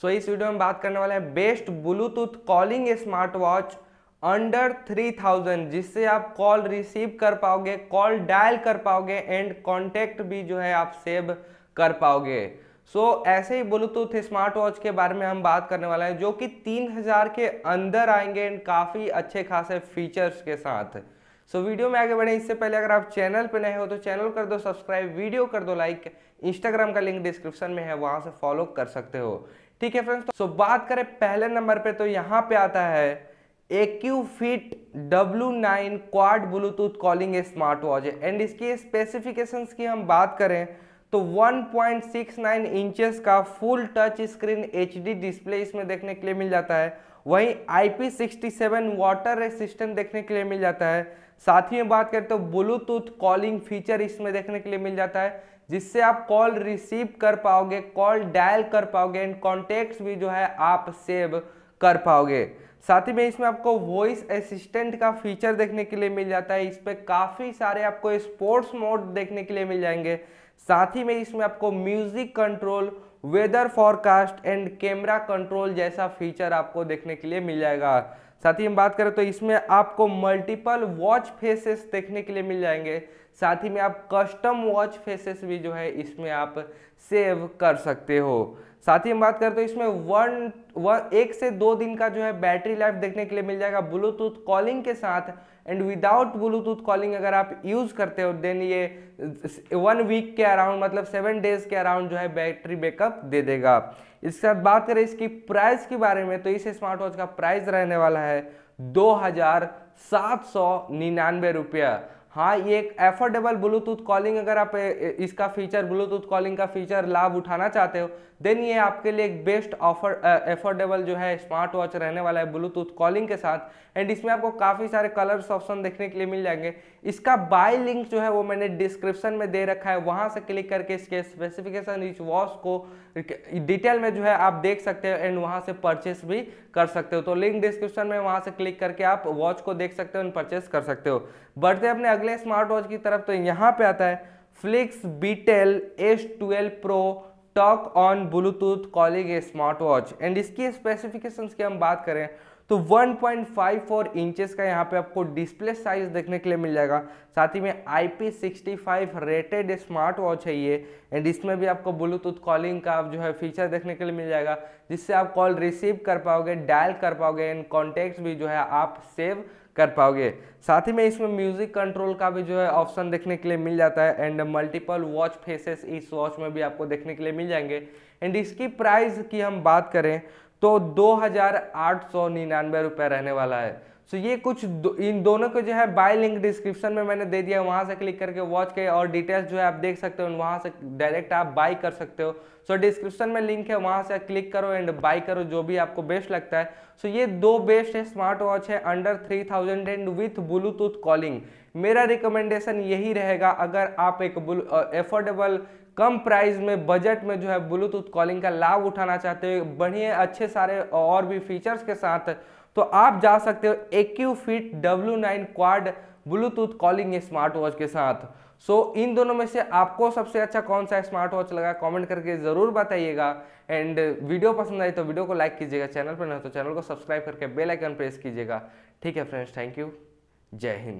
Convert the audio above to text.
सो so, इस video में बात करने वाले हैं best Bluetooth calling smart watch under three thousand जिससे आप कॉल रिसीव कर पाओगे कॉल डायल कर पाओगे एंड कॉन्टेक्ट भी जो है आप सेव कर पाओगे सो so, ऐसे ही ब्लूटूथ स्मार्ट वॉच के बारे में हम बात करने वाले हैं जो कि 3000 के अंदर आएंगे एंड काफ़ी अच्छे खासे फीचर्स के साथ सो so, वीडियो में आगे बढ़े इससे पहले अगर आप चैनल पर नए हो तो चैनल कर दो सब्सक्राइब वीडियो कर दो लाइक इंस्टाग्राम का लिंक डिस्क्रिप्शन में है वहाँ से फॉलो कर सकते हो ठीक है फ्रेंड्स तो सो बात करें पहले नंबर पे तो यहाँ पे आता है AQ fit W nine quad Bluetooth calling smart watch है एंड इसकी स्पेसिफिकेशन की हम बात करें तो 1.69 इंचेस का full touch screen H display इसमें देखने के लिए मिल जाता है वहीं IP67 वाटर रेसिस्टेंट देखने के लिए मिल जाता है साथ ही में बात करें तो ब्लूटूथ कॉलिंग फीचर इसमें देखने के लिए मिल जाता है जिससे आप कॉल रिसीव कर पाओगे कॉल डायल कर पाओगे एंड कॉन्टेक्ट भी जो है आप सेव कर पाओगे साथ ही में इसमें आपको वॉइस असिस्टेंट का फीचर देखने के लिए मिल जाता है इस पर काफ़ी सारे आपको स्पोर्ट्स मोड देखने के लिए मिल जाएंगे साथ ही में इसमें आपको music control weather forecast and camera control जैसा फीचर आपको देखने के लिए मिल जाएगा साथ ही हम बात करें तो इसमें आपको मल्टीपल वॉच फेसेस देखने के लिए मिल जाएंगे साथ ही में आप कस्टम वॉच फेसेस भी जो है इसमें आप सेव कर सकते हो साथ ही हम बात करते हैं तो इसमें वन वन एक से दो दिन का जो है बैटरी लाइफ देखने के लिए मिल जाएगा ब्लूटूथ कॉलिंग के साथ एंड विदाउट ब्लूटूथ कॉलिंग अगर आप यूज़ करते हो देन ये वन वीक के अराउंड मतलब सेवन डेज के अराउंड जो है बैटरी बैकअप दे देगा इसके साथ बात करें इसकी प्राइस के बारे में तो इस स्मार्ट वॉच का प्राइस रहने वाला है दो हज़ार सात सौ निन्यानवे रुपया हाँ ये एक एफोर्डेबल ब्लूटूथ कॉलिंग अगर आप इसका फीचर ब्लूटूथ कॉलिंग का फीचर लाभ उठाना चाहते हो देन ये आपके लिए एक बेस्ट ऑफर एफोर्डेबल जो है स्मार्ट वॉच रहने वाला है ब्लूटूथ कॉलिंग के साथ एंड इसमें आपको काफ़ी सारे कलर्स ऑप्शन देखने के लिए मिल जाएंगे इसका बाय लिंक जो है वो मैंने डिस्क्रिप्शन में दे रखा है वहाँ से क्लिक करके इसके स्पेसिफिकेशन इस वॉच को डिटेल में जो है आप देख सकते हो एंड वहाँ से परचेस भी कर सकते हो तो लिंक डिस्क्रिप्शन में वहाँ से क्लिक करके आप वॉच को देख सकते हो एंड परचेस कर सकते हो बढ़ते अपने अगले स्मार्ट वॉच की तरफ तो यहाँ पे आता है Flix Beetel S twelve pro talk on Bluetooth calling smart watch and इसकी स्पेसिफिकेशन की हम बात करें तो 1.54 इंचेस का यहाँ पे आपको डिस्प्ले साइज देखने के लिए मिल जाएगा साथ ही में I P rated smart watch है ये एंड इसमें भी आपको ब्लूटूथ कॉलिंग का जो है फीचर देखने के लिए मिल जाएगा जिससे आप कॉल रिसीव कर पाओगे डायल कर पाओगे एंड कॉन्टेक्ट भी जो है आप सेव कर पाओगे साथ ही में इसमें म्यूजिक कंट्रोल का भी जो है ऑप्शन देखने के लिए मिल जाता है एंड मल्टीपल वॉच फेसेस इस वॉच में भी आपको देखने के लिए मिल जाएंगे एंड इसकी प्राइस की हम बात करें तो दो हज़ार आठ सौ निन्यानवे रहने वाला है सो ये कुछ दो, इन दोनों को जो है बाय लिंक डिस्क्रिप्शन में मैंने दे दिया वहाँ से क्लिक करके वॉच के और डिटेल्स जो है आप देख सकते हो वहाँ से डायरेक्ट आप बाई कर सकते हो सो डिस्क्रिप्शन में लिंक है वहां से क्लिक करो एंड बाय करो जो भी आपको बेस्ट लगता है सो ये दो बेस्ट है स्मार्ट वॉच है under three thousand and with Bluetooth calling मेरा रिकमेंडेशन यही रहेगा अगर आप एक एफोर्डेबल कम प्राइस में बजट में जो है ब्लूटूथ कॉलिंग का लाभ उठाना चाहते हो बढ़िया अच्छे सारे और भी फीचर्स के साथ तो आप जा सकते हो AQ fit W nine quad Bluetooth calling smart watch के साथ सो so, इन दोनों में से आपको सबसे अच्छा कौन सा स्मार्ट वॉच लगा कमेंट करके ज़रूर बताइएगा एंड वीडियो पसंद आई तो वीडियो को लाइक कीजिएगा चैनल पर नहीं तो चैनल को सब्सक्राइब करके बेल आइकन प्रेस कीजिएगा ठीक है फ्रेंड्स थैंक यू जय हिंद